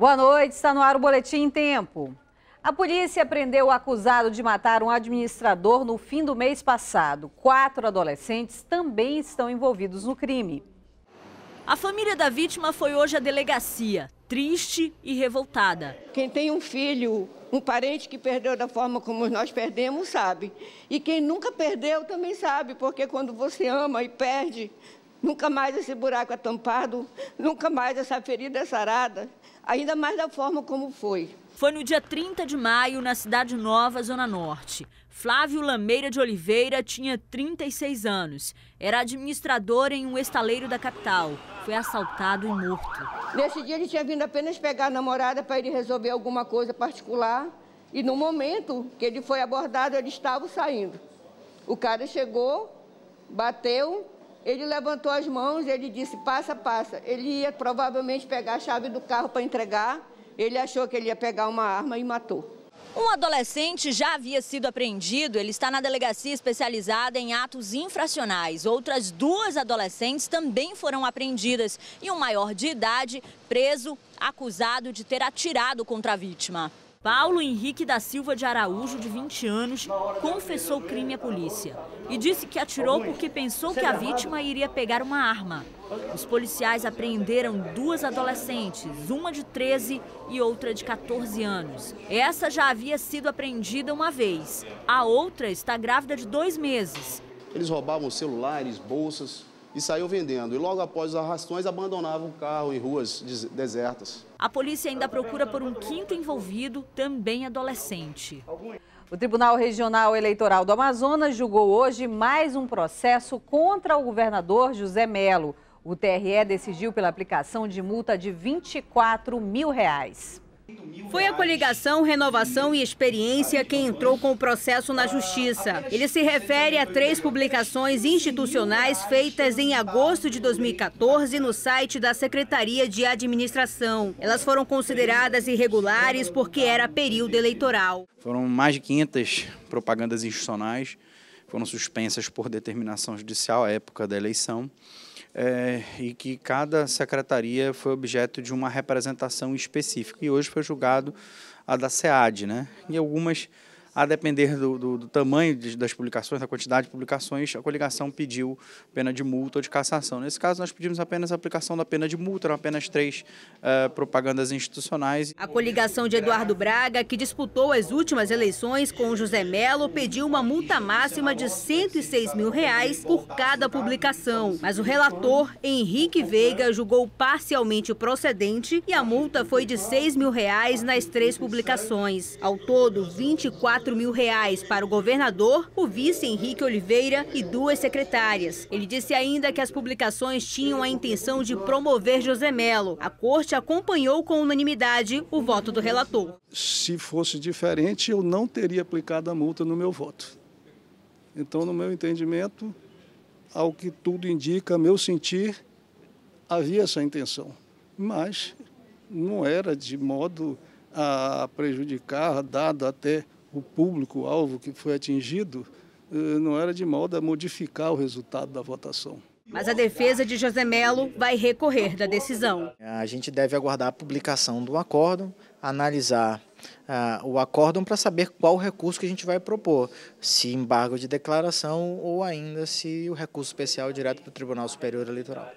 Boa noite, está no ar o Boletim em Tempo. A polícia prendeu o acusado de matar um administrador no fim do mês passado. Quatro adolescentes também estão envolvidos no crime. A família da vítima foi hoje à delegacia, triste e revoltada. Quem tem um filho, um parente que perdeu da forma como nós perdemos, sabe. E quem nunca perdeu também sabe, porque quando você ama e perde, Nunca mais esse buraco é tampado, nunca mais essa ferida é sarada, ainda mais da forma como foi. Foi no dia 30 de maio, na Cidade Nova, Zona Norte. Flávio Lameira de Oliveira tinha 36 anos. Era administrador em um estaleiro da capital. Foi assaltado e morto. Nesse dia ele tinha vindo apenas pegar a namorada para ele resolver alguma coisa particular. E no momento que ele foi abordado, ele estava saindo. O cara chegou, bateu, ele levantou as mãos, ele disse, passa, passa. Ele ia provavelmente pegar a chave do carro para entregar. Ele achou que ele ia pegar uma arma e matou. Um adolescente já havia sido apreendido. Ele está na delegacia especializada em atos infracionais. Outras duas adolescentes também foram apreendidas e um maior de idade preso, acusado de ter atirado contra a vítima. Paulo Henrique da Silva de Araújo, de 20 anos, confessou o crime à polícia e disse que atirou porque pensou que a vítima iria pegar uma arma. Os policiais apreenderam duas adolescentes, uma de 13 e outra de 14 anos. Essa já havia sido apreendida uma vez. A outra está grávida de dois meses. Eles roubavam celulares, bolsas, e saiu vendendo. E logo após os arrastões, abandonavam o carro em ruas desertas. A polícia ainda procura por um quinto envolvido, também adolescente. O Tribunal Regional Eleitoral do Amazonas julgou hoje mais um processo contra o governador José Melo. O TRE decidiu pela aplicação de multa de 24 mil reais. Foi a coligação Renovação e Experiência quem entrou com o processo na Justiça. Ele se refere a três publicações institucionais feitas em agosto de 2014 no site da Secretaria de Administração. Elas foram consideradas irregulares porque era período eleitoral. Foram mais de 500 propagandas institucionais, foram suspensas por determinação judicial à época da eleição é, e que cada secretaria foi objeto de uma representação específica. E hoje foi julgado a da SEAD, né? E algumas a depender do, do, do tamanho de, das publicações, da quantidade de publicações, a coligação pediu pena de multa ou de cassação. Nesse caso, nós pedimos apenas a aplicação da pena de multa, eram apenas três uh, propagandas institucionais. A coligação de Eduardo Braga, que disputou as últimas eleições com José Melo, pediu uma multa máxima de 106 mil reais por cada publicação. Mas o relator, Henrique Veiga, julgou parcialmente procedente e a multa foi de 6 mil reais nas três publicações. Ao todo, 24 4 mil reais para o governador, o vice Henrique Oliveira e duas secretárias. Ele disse ainda que as publicações tinham a intenção de promover José Melo. A corte acompanhou com unanimidade o voto do relator. Se fosse diferente, eu não teria aplicado a multa no meu voto. Então, no meu entendimento, ao que tudo indica, meu sentir, havia essa intenção. Mas não era de modo a prejudicar, dado até o público-alvo que foi atingido eh, não era de modo a modificar o resultado da votação. Mas a defesa de José Melo vai recorrer da decisão. A gente deve aguardar a publicação do acórdão, analisar uh, o acórdão para saber qual recurso que a gente vai propor, se embargo de declaração ou ainda se o recurso especial direto para o Tribunal Superior Eleitoral.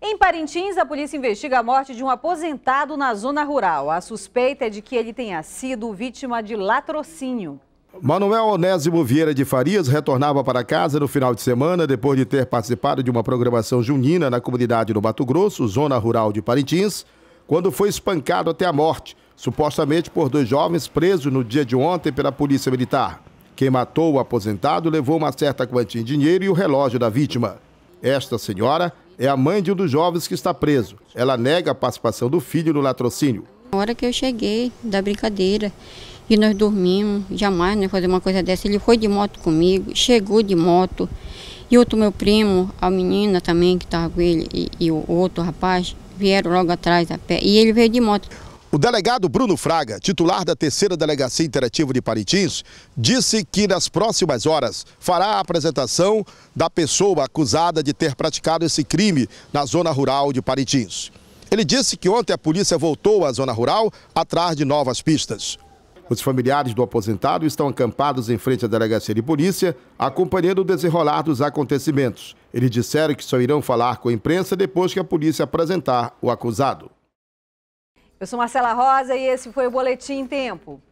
Em Parintins, a polícia investiga a morte de um aposentado na zona rural. A suspeita é de que ele tenha sido vítima de latrocínio. Manuel Onésimo Vieira de Farias retornava para casa no final de semana depois de ter participado de uma programação junina na comunidade do Mato Grosso, zona rural de Parintins, quando foi espancado até a morte, supostamente por dois jovens presos no dia de ontem pela Polícia Militar. Quem matou o aposentado levou uma certa quantia em dinheiro e o relógio da vítima. Esta senhora é a mãe de um dos jovens que está preso. Ela nega a participação do filho no latrocínio. Na hora que eu cheguei da brincadeira e nós dormimos, jamais nós né, fazer uma coisa dessa. Ele foi de moto comigo, chegou de moto. E outro meu primo, a menina também que estava com ele e, e o outro rapaz, vieram logo atrás a pé. E ele veio de moto. O delegado Bruno Fraga, titular da terceira delegacia interativa de Paritins, disse que nas próximas horas fará a apresentação da pessoa acusada de ter praticado esse crime na zona rural de Paritins. Ele disse que ontem a polícia voltou à zona rural atrás de novas pistas. Os familiares do aposentado estão acampados em frente à delegacia de polícia, acompanhando o desenrolar dos acontecimentos. Eles disseram que só irão falar com a imprensa depois que a polícia apresentar o acusado. Eu sou Marcela Rosa e esse foi o Boletim Tempo.